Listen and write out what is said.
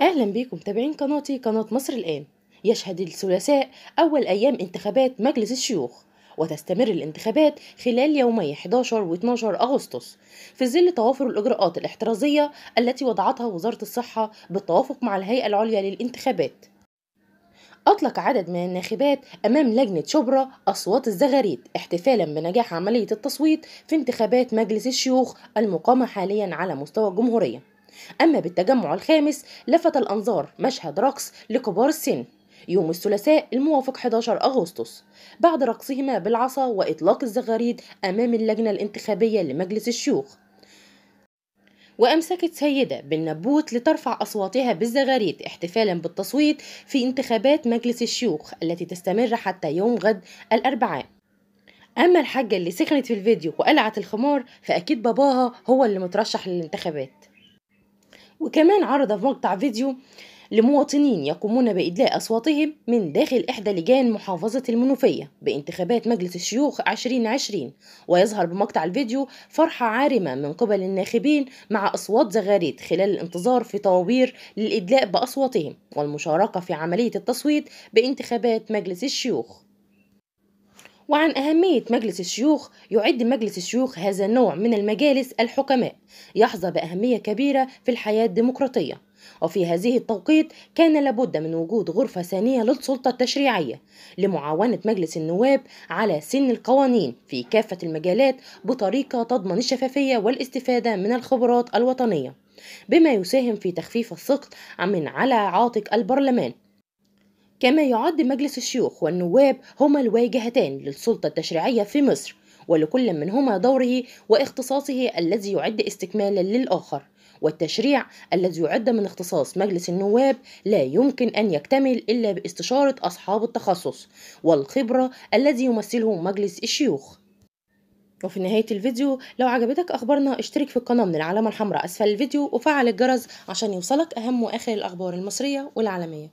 أهلا بيكم متابعين قناتي قناة مصر الآن يشهد الثلاثاء أول أيام انتخابات مجلس الشيوخ وتستمر الانتخابات خلال يومي 11 و 12 أغسطس في ظل توافر الإجراءات الاحترازية التي وضعتها وزارة الصحة بالتوافق مع الهيئة العليا للانتخابات أطلق عدد من الناخبات أمام لجنة شبرا أصوات الزغاريد احتفالا بنجاح عملية التصويت في انتخابات مجلس الشيوخ المقامة حاليا على مستوى الجمهورية أما بالتجمع الخامس لفت الأنظار مشهد رقص لكبار السن يوم الثلاثاء الموافق 11 أغسطس بعد رقصهما بالعصا وإطلاق الزغاريد أمام اللجنة الانتخابية لمجلس الشيوخ وأمسكت سيدة بالنبوت لترفع أصواتها بالزغاريد احتفالا بالتصويت في انتخابات مجلس الشيوخ التي تستمر حتى يوم غد الأربعاء أما الحاجة اللي سخنت في الفيديو وقلعت الخمار فأكيد باباها هو اللي مترشح للانتخابات وكمان عرض في مقطع فيديو لمواطنين يقومون بإدلاء أصواتهم من داخل إحدى لجان محافظة المنوفية بانتخابات مجلس الشيوخ 2020 ويظهر بمقطع الفيديو فرحة عارمة من قبل الناخبين مع أصوات زغاريت خلال الانتظار في طوابير للإدلاء بأصواتهم والمشاركة في عملية التصويت بانتخابات مجلس الشيوخ وعن أهمية مجلس الشيوخ يعد مجلس الشيوخ هذا النوع من المجالس الحكماء يحظى بأهمية كبيرة في الحياة الديمقراطية وفي هذه التوقيت كان لابد من وجود غرفة ثانية للسلطة التشريعية لمعاونة مجلس النواب على سن القوانين في كافة المجالات بطريقة تضمن الشفافية والاستفادة من الخبرات الوطنية بما يساهم في تخفيف الثقل من على عاتق البرلمان كما يعد مجلس الشيوخ والنواب هما الواجهتان للسلطة التشريعية في مصر ولكل منهما دوره واختصاصه الذي يعد استكمالا للآخر والتشريع الذي يعد من اختصاص مجلس النواب لا يمكن أن يكتمل إلا باستشارة أصحاب التخصص والخبرة الذي يمثله مجلس الشيوخ وفي نهاية الفيديو لو عجبتك أخبارنا اشترك في القناة من العلامة الحمراء أسفل الفيديو وفعل الجرس عشان يوصلك أهم وآخر الأخبار المصرية والعالمية